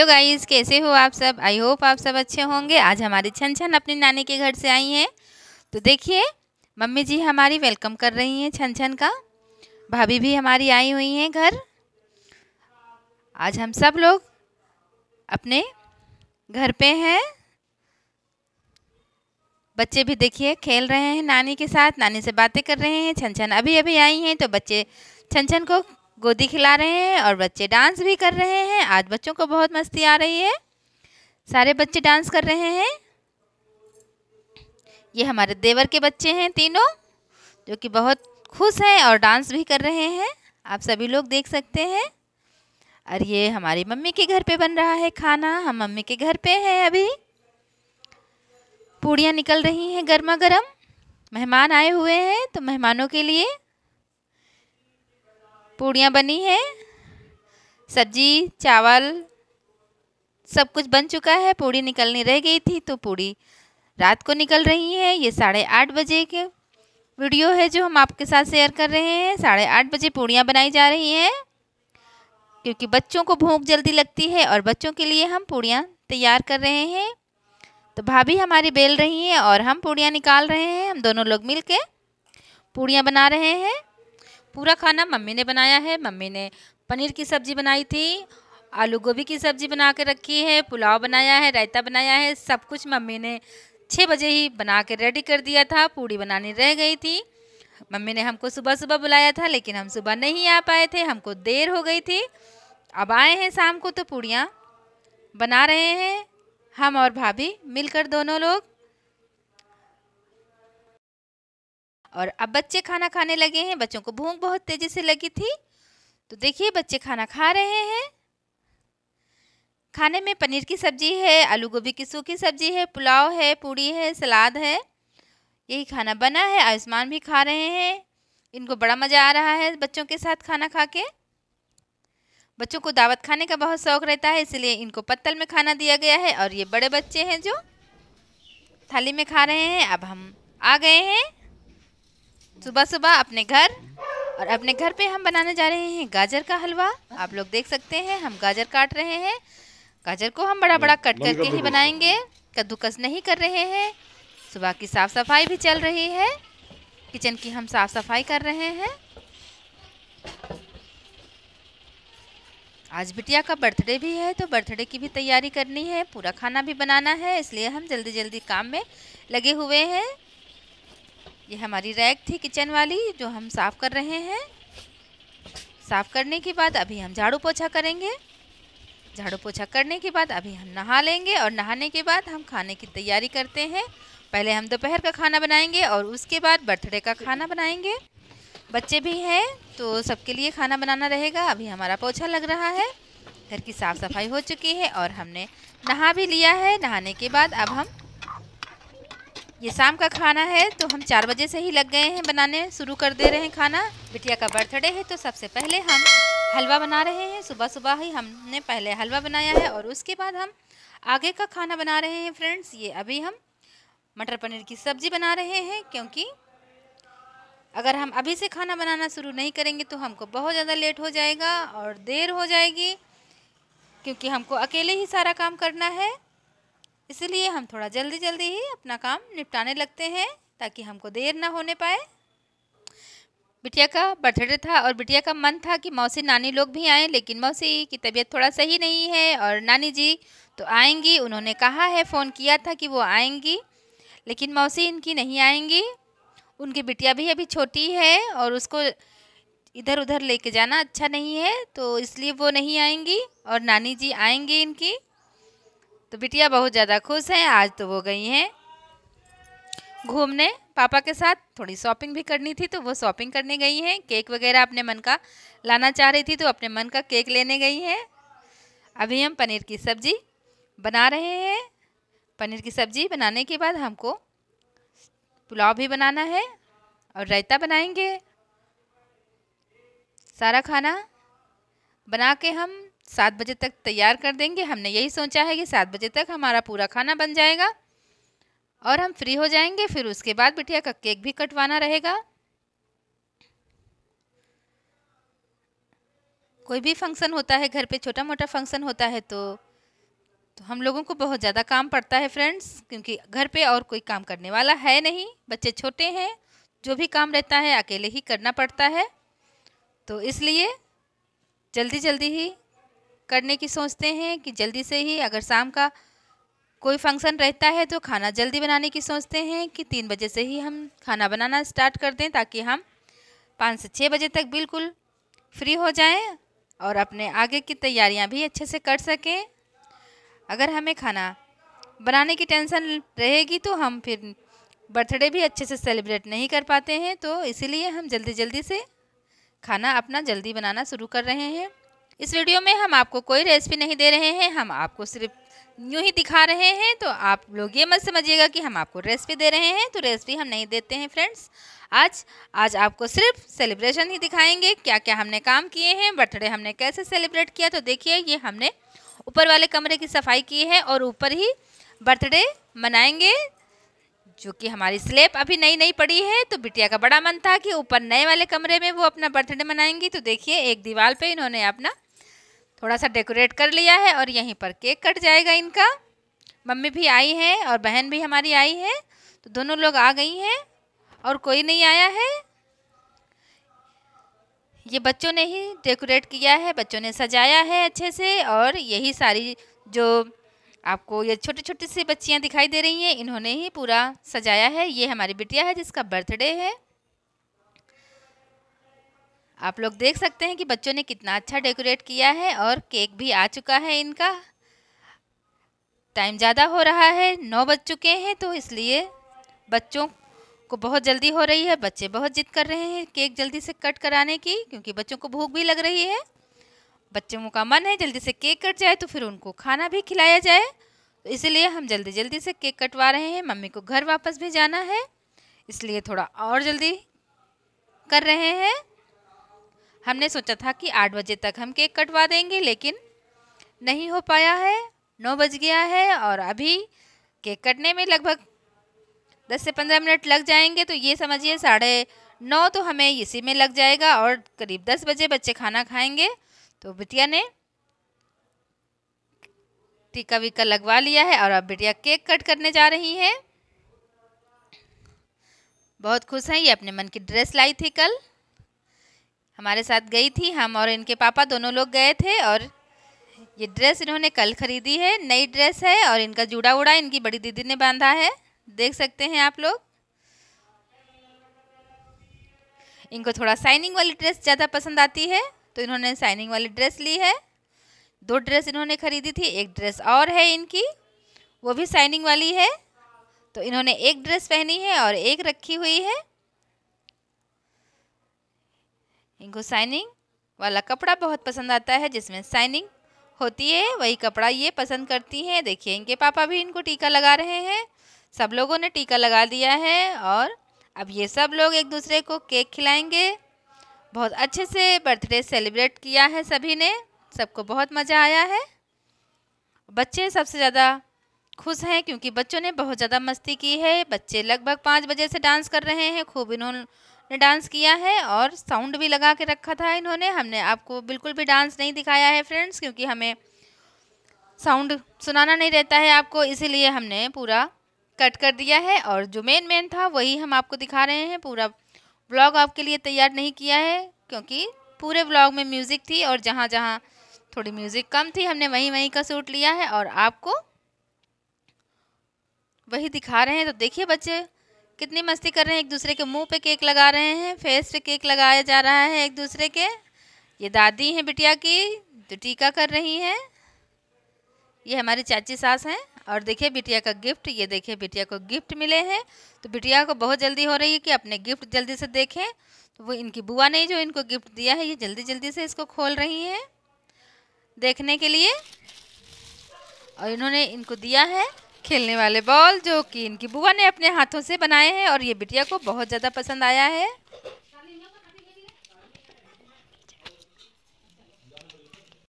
hello guys कैसे हो आप सब आई होप आप सब अच्छे होंगे आज हमारी छन छन अपनी नानी के घर से आई हैं तो देखिए मम्मी जी हमारी वेलकम कर रही हैं छन छन का भाभी भी हमारी आई हुई हैं घर आज हम सब लोग अपने घर पे हैं बच्चे भी देखिए खेल रहे हैं नानी के साथ नानी से बातें कर रहे हैं छन छन अभी अभी आई हैं तो बच्चे छन छन को गोदी खिला रहे हैं और बच्चे डांस भी कर रहे हैं आज बच्चों को बहुत मस्ती आ रही है सारे बच्चे डांस कर रहे हैं ये हमारे देवर के बच्चे हैं तीनों जो कि बहुत खुश हैं और डांस भी कर रहे हैं आप सभी लोग देख सकते हैं और ये हमारी मम्मी के घर पे बन रहा है खाना हम मम्मी के घर पे हैं अभी पूड़ियाँ निकल रही हैं गर्मा गर्म मेहमान आए हुए हैं तो मेहमानों के लिए पूड़ियाँ बनी हैं सब्जी चावल सब कुछ बन चुका है पूड़ी निकलनी रह गई थी तो पूड़ी रात को निकल रही है ये साढ़े आठ बजे के वीडियो है जो हम आपके साथ शेयर कर रहे हैं साढ़े आठ बजे पूड़ियाँ बनाई जा रही हैं क्योंकि बच्चों को भूख जल्दी लगती है और बच्चों के लिए हम पूड़ियाँ तैयार कर रहे हैं तो भाभी हमारी बेल रही हैं और हम पूड़ियाँ निकाल रहे हैं हम दोनों लोग मिल के पूड़ियाँ बना रहे हैं पूरा खाना मम्मी ने बनाया है मम्मी ने पनीर की सब्ज़ी बनाई थी आलू गोभी की सब्ज़ी बना के रखी है पुलाव बनाया है रायता बनाया है सब कुछ मम्मी ने छः बजे ही बना के रेडी कर दिया था पूड़ी बनानी रह गई थी मम्मी ने हमको सुबह सुबह बुलाया था लेकिन हम सुबह नहीं आ पाए थे हमको देर हो गई थी अब आए हैं शाम को तो पूड़ियाँ बना रहे हैं हम और भाभी मिलकर दोनों लोग और अब बच्चे खाना खाने लगे हैं बच्चों को भूख बहुत तेज़ी से लगी थी तो देखिए बच्चे खाना खा रहे हैं खाने में पनीर की सब्ज़ी है आलू गोभी की सूखी सब्ज़ी है पुलाव है पूड़ी है सलाद है यही खाना बना है आयुष्मान भी खा रहे हैं इनको बड़ा मज़ा आ रहा है बच्चों के साथ खाना खा के बच्चों को दावत खाने का बहुत शौक रहता है इसलिए इनको पत्तल में खाना दिया गया है और ये बड़े बच्चे हैं जो थाली में खा रहे हैं अब हम आ गए हैं सुबह सुबह अपने घर और अपने घर पे हम बनाने जा रहे हैं गाजर का हलवा आप लोग देख सकते हैं हम गाजर काट रहे हैं गाजर को हम बड़ा बड़ा हाँ, कट करके ही बनाएंगे कद्दूकस नहीं कर रहे हैं सुबह की साफ़ सफाई भी चल रही है किचन की हम साफ़ सफाई कर रहे हैं आज बिटिया का बर्थडे भी है तो बर्थडे की भी तैयारी करनी है पूरा खाना भी बनाना है इसलिए हम जल्दी जल्दी काम में लगे हुए हैं ये हमारी रैक थी किचन वाली जो हम साफ़ कर रहे हैं साफ़ करने के बाद अभी हम झाड़ू पोछा करेंगे झाड़ू पोछा करने के बाद अभी हम नहा लेंगे और नहाने के बाद हम खाने की तैयारी करते हैं पहले हम दोपहर का खाना बनाएंगे और उसके बाद बर्थडे का खाना बनाएंगे बच्चे भी हैं तो सबके लिए खाना बनाना रहेगा अभी हमारा पोछा लग रहा है घर की साफ़ सफाई हो चुकी है और हमने नहा भी लिया है नहाने के बाद अब हम ये शाम का खाना है तो हम चार बजे से ही लग गए हैं बनाने शुरू कर दे रहे हैं खाना बिटिया का बर्थडे है तो सबसे पहले हम हलवा बना रहे हैं सुबह सुबह ही हमने पहले हलवा बनाया है और उसके बाद हम आगे का खाना बना रहे हैं फ्रेंड्स ये अभी हम मटर पनीर की सब्ज़ी बना रहे हैं क्योंकि अगर हम अभी से खाना बनाना शुरू नहीं करेंगे तो हमको बहुत ज़्यादा लेट हो जाएगा और देर हो जाएगी क्योंकि हमको अकेले ही सारा काम करना है इसलिए हम थोड़ा जल्दी जल्दी ही अपना काम निपटाने लगते हैं ताकि हमको देर ना होने पाए बिटिया का बर्थडे था और बिटिया का मन था कि मौसी नानी लोग भी आएँ लेकिन मौसी की तबीयत थोड़ा सही नहीं है और नानी जी तो आएंगी उन्होंने कहा है फ़ोन किया था कि वो आएंगी लेकिन मौसी इनकी नहीं आएंगी उनकी बिटिया भी अभी छोटी है और उसको इधर उधर लेके जाना अच्छा नहीं है तो इसलिए वो नहीं आएंगी और नानी जी आएंगी इनकी तो बिटिया बहुत ज़्यादा खुश हैं आज तो वो गई हैं घूमने पापा के साथ थोड़ी शॉपिंग भी करनी थी तो वो शॉपिंग करने गई हैं केक वगैरह अपने मन का लाना चाह रही थी तो अपने मन का केक लेने गई हैं अभी हम पनीर की सब्ज़ी बना रहे हैं पनीर की सब्ज़ी बनाने के बाद हमको पुलाव भी बनाना है और रायता बनाएंगे सारा खाना बना के हम सात बजे तक तैयार कर देंगे हमने यही सोचा है कि सात बजे तक हमारा पूरा खाना बन जाएगा और हम फ्री हो जाएंगे फिर उसके बाद बिटिया का केक भी कटवाना रहेगा कोई भी फंक्शन होता है घर पे छोटा मोटा फंक्शन होता है तो तो हम लोगों को बहुत ज़्यादा काम पड़ता है फ्रेंड्स क्योंकि घर पे और कोई काम करने वाला है नहीं बच्चे छोटे हैं जो भी काम रहता है अकेले ही करना पड़ता है तो इसलिए जल्दी जल्दी ही करने की सोचते हैं कि जल्दी से ही अगर शाम का कोई फंक्शन रहता है तो खाना जल्दी बनाने की सोचते हैं कि तीन बजे से ही हम खाना बनाना स्टार्ट कर दें ताकि हम पाँच से छः बजे तक बिल्कुल फ्री हो जाएं और अपने आगे की तैयारियां भी अच्छे से कर सकें अगर हमें खाना बनाने की टेंशन रहेगी तो हम फिर बर्थडे भी अच्छे से सेलिब्रेट नहीं कर पाते हैं तो इसीलिए हम जल्दी जल्दी से खाना अपना जल्दी बनाना शुरू कर रहे हैं इस वीडियो में हम आपको कोई रेसिपी नहीं दे रहे हैं हम आपको सिर्फ यूँ ही दिखा रहे हैं तो आप लोग ये मत समझिएगा कि हम आपको रेसिपी दे रहे हैं तो रेसिपी हम नहीं देते हैं फ्रेंड्स आज आज आपको सिर्फ सेलिब्रेशन ही दिखाएंगे क्या क्या हमने काम किए हैं बर्थडे हमने कैसे सेलिब्रेट किया तो देखिए ये हमने ऊपर वाले कमरे की सफाई की है और ऊपर ही बर्थडे मनाएंगे जो कि हमारी स्लेब अभी नई नई पड़ी है तो बिटिया का बड़ा मन था कि ऊपर नए वाले कमरे में वो अपना बर्थडे मनाएंगी तो देखिए एक दीवार पे इन्होंने अपना थोड़ा सा डेकोरेट कर लिया है और यहीं पर केक कट जाएगा इनका मम्मी भी आई है और बहन भी हमारी आई है तो दोनों लोग आ गई हैं और कोई नहीं आया है ये बच्चों ने ही डेकोरेट किया है बच्चों ने सजाया है अच्छे से और यही सारी जो आपको ये छोटी छोटी सी बच्चियाँ दिखाई दे रही हैं इन्होंने ही पूरा सजाया है ये हमारी बिटिया है जिसका बर्थडे है आप लोग देख सकते हैं कि बच्चों ने कितना अच्छा डेकोरेट किया है और केक भी आ चुका है इनका टाइम ज़्यादा हो रहा है नौ बज चुके हैं तो इसलिए बच्चों को बहुत जल्दी हो रही है बच्चे बहुत जिद कर रहे हैं केक जल्दी से कट कराने की क्योंकि बच्चों को भूख भी लग रही है बच्चों का मन है जल्दी से केक कट जाए तो फिर उनको खाना भी खिलाया जाए तो इसलिए हम जल्दी जल्दी से केक कटवा रहे हैं मम्मी को घर वापस भी जाना है इसलिए थोड़ा और जल्दी कर रहे हैं हमने सोचा था कि आठ बजे तक हम केक कटवा देंगे लेकिन नहीं हो पाया है नौ बज गया है और अभी केक कटने में लगभग दस से पंद्रह मिनट लग जाएंगे तो ये समझिए साढ़े नौ तो हमें इसी में लग जाएगा और करीब दस बजे बच्चे खाना खाएंगे तो बिटिया ने टीका विका लगवा लिया है और अब बिटिया केक कट करने जा रही है बहुत खुश हैं ये अपने मन की ड्रेस लाई थी कल हमारे साथ गई थी हम और इनके पापा दोनों लोग गए थे और ये ड्रेस इन्होंने कल खरीदी है नई ड्रेस है और इनका जूड़ा उड़ा इनकी बड़ी दीदी ने बांधा है देख सकते हैं आप लोग इनको थोड़ा साइनिंग वाली ड्रेस ज़्यादा पसंद आती है तो इन्होंने साइनिंग वाली ड्रेस ली है दो ड्रेस इन्होंने खरीदी थी एक ड्रेस और है इनकी वो भी साइनिंग वाली है तो इन्होंने एक ड्रेस पहनी है और एक रखी हुई है इनको साइनिंग वाला कपड़ा बहुत पसंद आता है जिसमें साइनिंग होती है वही कपड़ा ये पसंद करती हैं देखिए इनके पापा भी इनको टीका लगा रहे हैं सब लोगों ने टीका लगा दिया है और अब ये सब लोग एक दूसरे को केक खिलाएंगे बहुत अच्छे से बर्थडे सेलिब्रेट किया है सभी ने सबको बहुत मज़ा आया है बच्चे सबसे ज़्यादा खुश हैं क्योंकि बच्चों ने बहुत ज़्यादा मस्ती की है बच्चे लगभग पाँच बजे से डांस कर रहे हैं खूब इन्होंने ने डांस किया है और साउंड भी लगा के रखा था इन्होंने हमने आपको बिल्कुल भी डांस नहीं दिखाया है फ्रेंड्स क्योंकि हमें साउंड सुनाना नहीं रहता है आपको इसीलिए हमने पूरा कट कर दिया है और जो मेन मेन था वही हम आपको दिखा रहे हैं पूरा ब्लॉग आपके लिए तैयार नहीं किया है क्योंकि पूरे ब्लॉग में म्यूज़िक थी और जहाँ जहाँ थोड़ी म्यूज़िक कम थी हमने वहीं वहीं का सूट लिया है और आपको वही दिखा रहे हैं तो देखिए बच्चे कितनी मस्ती कर रहे हैं एक दूसरे के मुंह पे केक लगा रहे हैं फेस पे केक लगाया जा रहा है एक दूसरे के ये दादी हैं बिटिया की तो टीका कर रही हैं ये हमारी चाची सास हैं और देखिए बिटिया का गिफ्ट ये देखिए बिटिया को गिफ्ट मिले हैं तो बिटिया को बहुत जल्दी हो रही है कि अपने गिफ्ट जल्दी से देखें तो वो इनकी बुआ ने जो इनको गिफ्ट दिया है ये जल्दी जल्दी से इसको खोल रही हैं देखने के लिए और इन्होंने इनको दिया है खेलने वाले बॉल जो कि इनकी बुआ ने अपने हाथों से बनाए हैं और ये बिटिया को बहुत ज़्यादा पसंद आया है